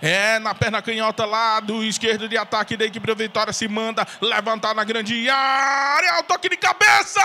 É, na perna canhota, lado esquerdo de ataque da equipe da Vitória se manda levantar na grande área, o toque de cabeça!